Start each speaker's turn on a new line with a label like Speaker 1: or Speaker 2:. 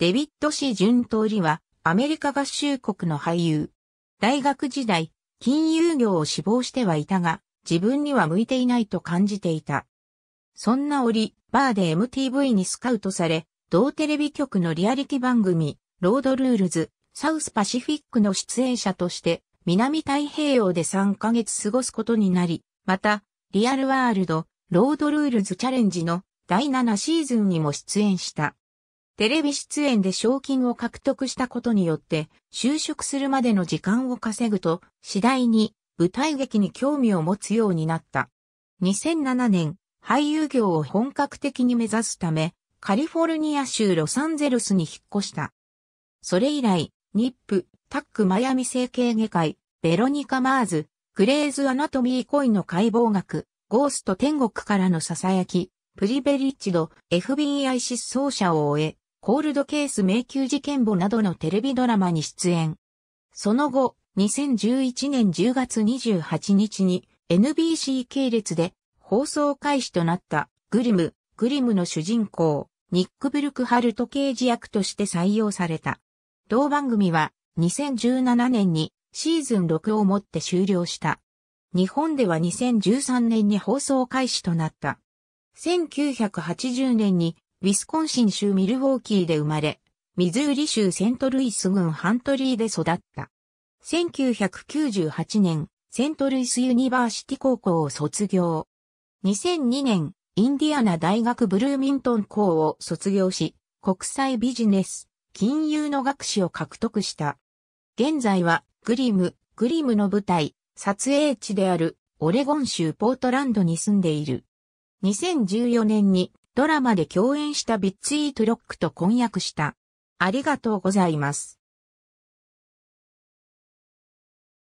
Speaker 1: デビッド・
Speaker 2: シ・ジュンーりは、アメリカ合衆国の俳優。大学時代、金融業を志望してはいたが、自分には向いていないと感じていた。そんな折、バーで MTV にスカウトされ、同テレビ局のリアリティ番組、ロードルールズ、サウスパシフィックの出演者として、南太平洋で3ヶ月過ごすことになり、また、リアルワールド、ロードルールズチャレンジの第7シーズンにも出演した。テレビ出演で賞金を獲得したことによって、就職するまでの時間を稼ぐと、次第に舞台劇に興味を持つようになった。2007年、俳優業を本格的に目指すため、カリフォルニア州ロサンゼルスに引っ越した。それ以来、ニップ、タックマヤミ整形外科医、ベロニカ・マーズ、グレーズ・アナトミー・コンの解剖学、ゴースト天国からの囁き、プリベリッチド、FBI 失踪者を終え、コールドケース迷宮事件簿などのテレビドラマに出演。その後、2011年10月28日に NBC 系列で放送開始となったグリム、グリムの主人公、ニック・ブルクハルト刑事役として採用された。同番組は2017年にシーズン6をもって終了した。日本では2013年に放送開始となった。1980年にウィスコンシン州ミルウォーキーで生まれ、ミズーリ州セントルイス郡ハントリーで育った。1998年、セントルイスユニバーシティ高校を卒業。2002年、インディアナ大学ブルーミントン校を卒業し、国際ビジネス、金融の学士を獲得した。現在は、グリム、グリムの舞台、撮影地である、オレゴン州ポートランドに住んでいる。2014年にドラマで共演したビッツイートロックと婚約した。あり
Speaker 1: がとうございます。